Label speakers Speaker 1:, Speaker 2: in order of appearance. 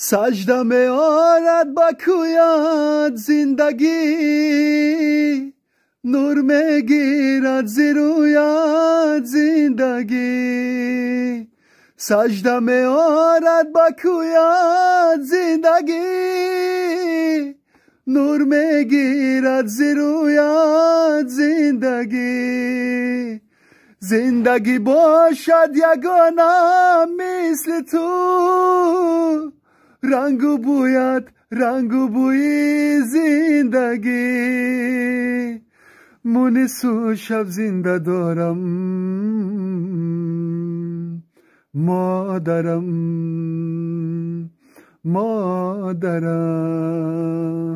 Speaker 1: سجده می آرد با زندگی نور می گیرد زیرویت زندگی سجده می آرد با زندگی نور می گیرد زیرویت زندگی زندگی باشد یگانه مثل تو رنگ و بوید رنگ و بوی زندگی من
Speaker 2: و شب زنده دارم مادرم مادرم